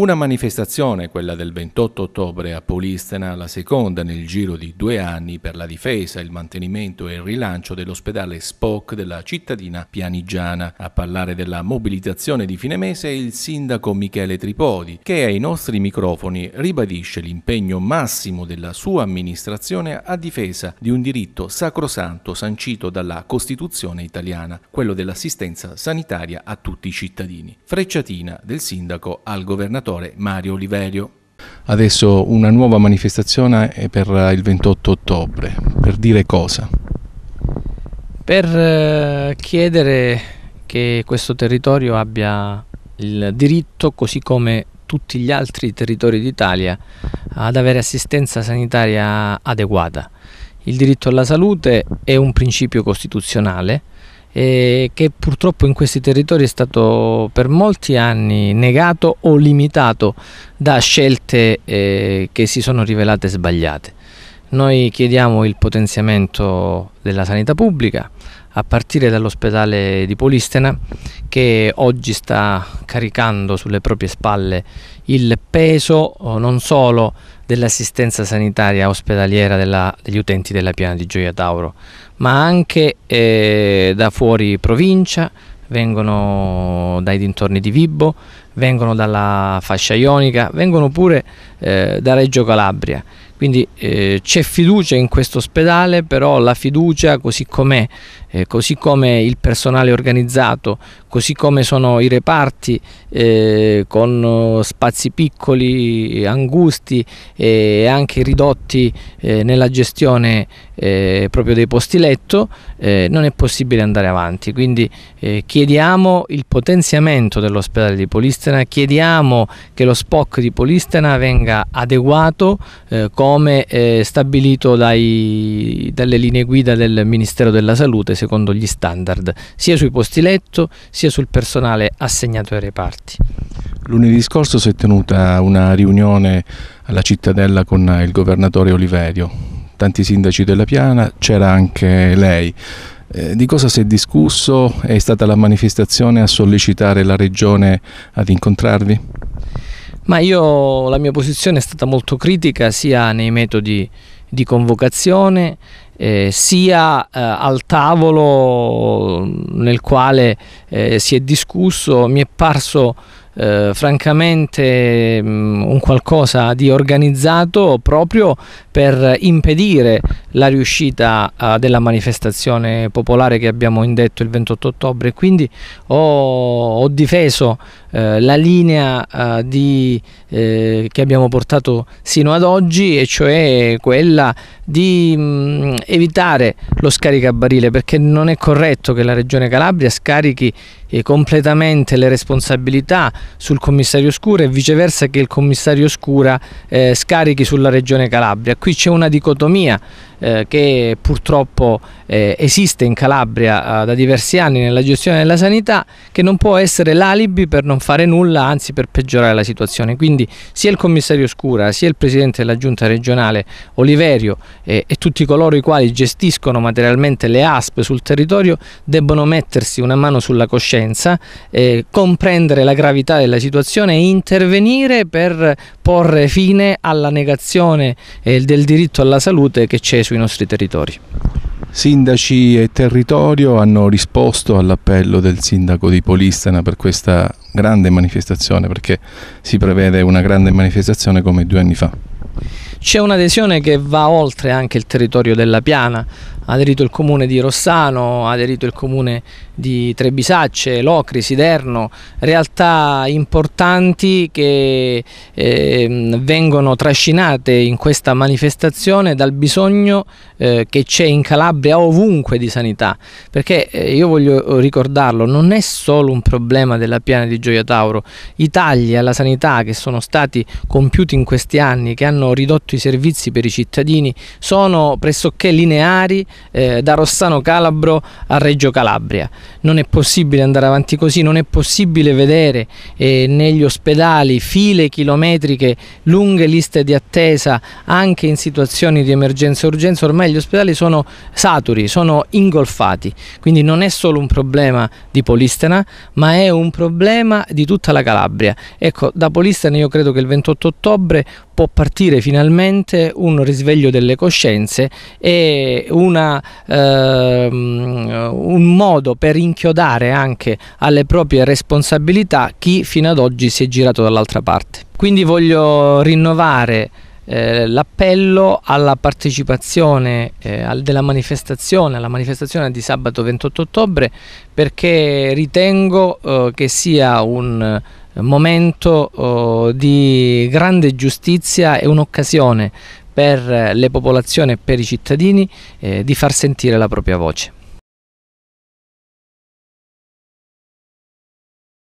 Una manifestazione, quella del 28 ottobre a Polistena, la seconda nel giro di due anni per la difesa, il mantenimento e il rilancio dell'ospedale Spock della cittadina pianigiana. A parlare della mobilitazione di fine mese il sindaco Michele Tripodi, che ai nostri microfoni ribadisce l'impegno massimo della sua amministrazione a difesa di un diritto sacrosanto sancito dalla Costituzione italiana, quello dell'assistenza sanitaria a tutti i cittadini. Frecciatina del sindaco al governatore senatore Mario Oliverio. Adesso una nuova manifestazione è per il 28 ottobre, per dire cosa? Per eh, chiedere che questo territorio abbia il diritto, così come tutti gli altri territori d'Italia, ad avere assistenza sanitaria adeguata. Il diritto alla salute è un principio costituzionale eh, che purtroppo in questi territori è stato per molti anni negato o limitato da scelte eh, che si sono rivelate sbagliate. Noi chiediamo il potenziamento della sanità pubblica a partire dall'ospedale di Polistena che oggi sta caricando sulle proprie spalle il peso eh, non solo dell'assistenza sanitaria ospedaliera della, degli utenti della piana di Gioia Tauro, ma anche eh, da fuori provincia, vengono dai dintorni di Vibbo, vengono dalla fascia ionica, vengono pure eh, da Reggio Calabria quindi eh, c'è fiducia in questo ospedale, però la fiducia così com'è, eh, così come il personale organizzato, così come sono i reparti eh, con eh, spazi piccoli, angusti eh, e anche ridotti eh, nella gestione proprio dei posti letto, non è possibile andare avanti. Quindi chiediamo il potenziamento dell'ospedale di Polistena, chiediamo che lo SPOC di Polistena venga adeguato con nome eh, stabilito dai, dalle linee guida del Ministero della Salute secondo gli standard, sia sui posti letto sia sul personale assegnato ai reparti. Lunedì scorso si è tenuta una riunione alla cittadella con il governatore Oliverio, tanti sindaci della Piana, c'era anche lei. Eh, di cosa si è discusso? È stata la manifestazione a sollecitare la Regione ad incontrarvi? Ma io, la mia posizione è stata molto critica sia nei metodi di convocazione eh, sia eh, al tavolo nel quale eh, si è discusso mi è parso eh, francamente mh, mm, un qualcosa di organizzato proprio per impedire la riuscita uh, della manifestazione popolare che abbiamo indetto il 28 ottobre. Quindi ho, ho difeso uh, la linea uh, di, eh, che abbiamo portato sino ad oggi, e cioè quella di mh, mm, evitare lo scaricabarile, perché non è corretto che la Regione Calabria scarichi eh, completamente le responsabilità sul commissario Scura e viceversa che il commissario Scura eh, scarichi sulla Regione Calabria. Quindi qui c'è una dicotomia eh, che purtroppo eh, esiste in Calabria eh, da diversi anni nella gestione della sanità che non può essere l'alibi per non fare nulla, anzi per peggiorare la situazione. Quindi sia il commissario Scura, sia il presidente della giunta regionale Oliverio eh, e tutti coloro i quali gestiscono materialmente le ASP sul territorio debbono mettersi una mano sulla coscienza, eh, comprendere la gravità della situazione e intervenire per porre fine alla negazione del diritto alla salute che c'è sui nostri territori. Sindaci e territorio hanno risposto all'appello del sindaco di Polistana per questa grande manifestazione, perché si prevede una grande manifestazione come due anni fa. C'è un'adesione che va oltre anche il territorio della Piana, ha aderito il comune di Rossano, ha aderito il comune di Trebisacce, Locri, Siderno, realtà importanti che eh, vengono trascinate in questa manifestazione dal bisogno eh, che c'è in Calabria ovunque di sanità, perché eh, io voglio ricordarlo, non è solo un problema della piana di Gioia Tauro, i tagli alla sanità che sono stati compiuti in questi anni, che hanno ridotto i servizi per i cittadini, sono pressoché lineari eh, da Rossano Calabro a Reggio Calabria non è possibile andare avanti così, non è possibile vedere eh, negli ospedali file chilometriche, lunghe liste di attesa anche in situazioni di emergenza e urgenza, ormai gli ospedali sono saturi, sono ingolfati, quindi non è solo un problema di Polistena ma è un problema di tutta la Calabria. Ecco, da Polistena io credo che il 28 ottobre può partire finalmente un risveglio delle coscienze e una, eh, un modo per rinchiodare anche alle proprie responsabilità chi fino ad oggi si è girato dall'altra parte. Quindi voglio rinnovare eh, l'appello alla partecipazione eh, al, della manifestazione, alla manifestazione di sabato 28 ottobre perché ritengo eh, che sia un eh, momento oh, di grande giustizia e un'occasione per le popolazioni e per i cittadini eh, di far sentire la propria voce.